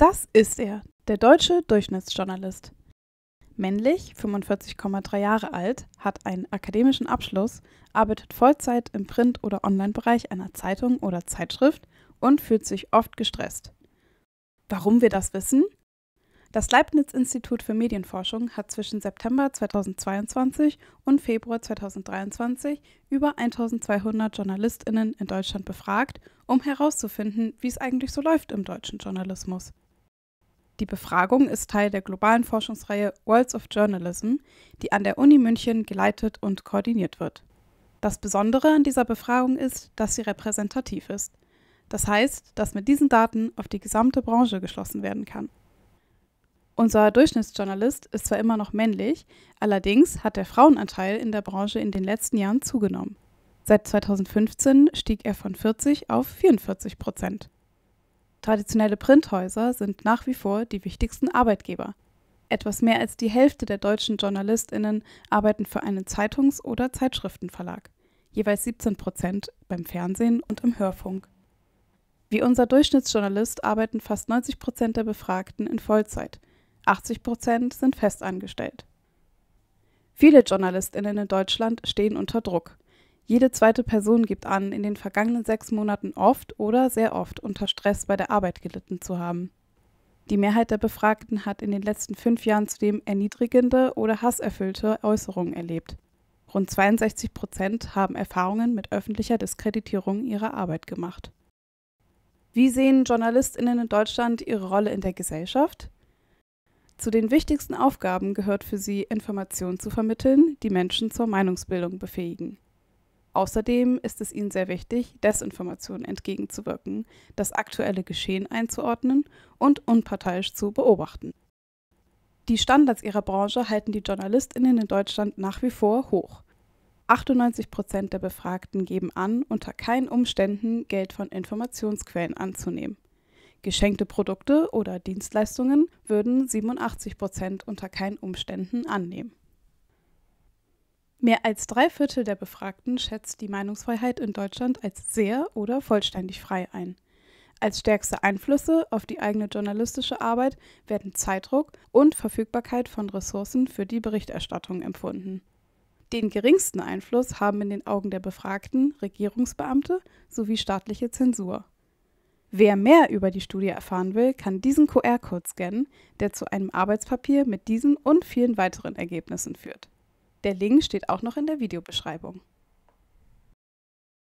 Das ist er, der deutsche Durchschnittsjournalist. Männlich, 45,3 Jahre alt, hat einen akademischen Abschluss, arbeitet Vollzeit im Print- oder Online-Bereich einer Zeitung oder Zeitschrift und fühlt sich oft gestresst. Warum wir das wissen? Das Leibniz-Institut für Medienforschung hat zwischen September 2022 und Februar 2023 über 1200 JournalistInnen in Deutschland befragt, um herauszufinden, wie es eigentlich so läuft im deutschen Journalismus. Die Befragung ist Teil der globalen Forschungsreihe Worlds of Journalism, die an der Uni München geleitet und koordiniert wird. Das Besondere an dieser Befragung ist, dass sie repräsentativ ist. Das heißt, dass mit diesen Daten auf die gesamte Branche geschlossen werden kann. Unser Durchschnittsjournalist ist zwar immer noch männlich, allerdings hat der Frauenanteil in der Branche in den letzten Jahren zugenommen. Seit 2015 stieg er von 40 auf 44 Prozent. Traditionelle Printhäuser sind nach wie vor die wichtigsten Arbeitgeber. Etwas mehr als die Hälfte der deutschen JournalistInnen arbeiten für einen Zeitungs- oder Zeitschriftenverlag, jeweils 17 Prozent beim Fernsehen und im Hörfunk. Wie unser Durchschnittsjournalist arbeiten fast 90 Prozent der Befragten in Vollzeit, 80 Prozent sind festangestellt. Viele JournalistInnen in Deutschland stehen unter Druck. Jede zweite Person gibt an, in den vergangenen sechs Monaten oft oder sehr oft unter Stress bei der Arbeit gelitten zu haben. Die Mehrheit der Befragten hat in den letzten fünf Jahren zudem erniedrigende oder hasserfüllte Äußerungen erlebt. Rund 62 Prozent haben Erfahrungen mit öffentlicher Diskreditierung ihrer Arbeit gemacht. Wie sehen JournalistInnen in Deutschland ihre Rolle in der Gesellschaft? Zu den wichtigsten Aufgaben gehört für sie, Informationen zu vermitteln, die Menschen zur Meinungsbildung befähigen. Außerdem ist es ihnen sehr wichtig, Desinformationen entgegenzuwirken, das aktuelle Geschehen einzuordnen und unparteiisch zu beobachten. Die Standards ihrer Branche halten die Journalistinnen in Deutschland nach wie vor hoch. 98 Prozent der Befragten geben an, unter keinen Umständen Geld von Informationsquellen anzunehmen. Geschenkte Produkte oder Dienstleistungen würden 87 Prozent unter keinen Umständen annehmen. Mehr als drei Viertel der Befragten schätzt die Meinungsfreiheit in Deutschland als sehr oder vollständig frei ein. Als stärkste Einflüsse auf die eigene journalistische Arbeit werden Zeitdruck und Verfügbarkeit von Ressourcen für die Berichterstattung empfunden. Den geringsten Einfluss haben in den Augen der Befragten Regierungsbeamte sowie staatliche Zensur. Wer mehr über die Studie erfahren will, kann diesen QR-Code scannen, der zu einem Arbeitspapier mit diesen und vielen weiteren Ergebnissen führt. Der Link steht auch noch in der Videobeschreibung.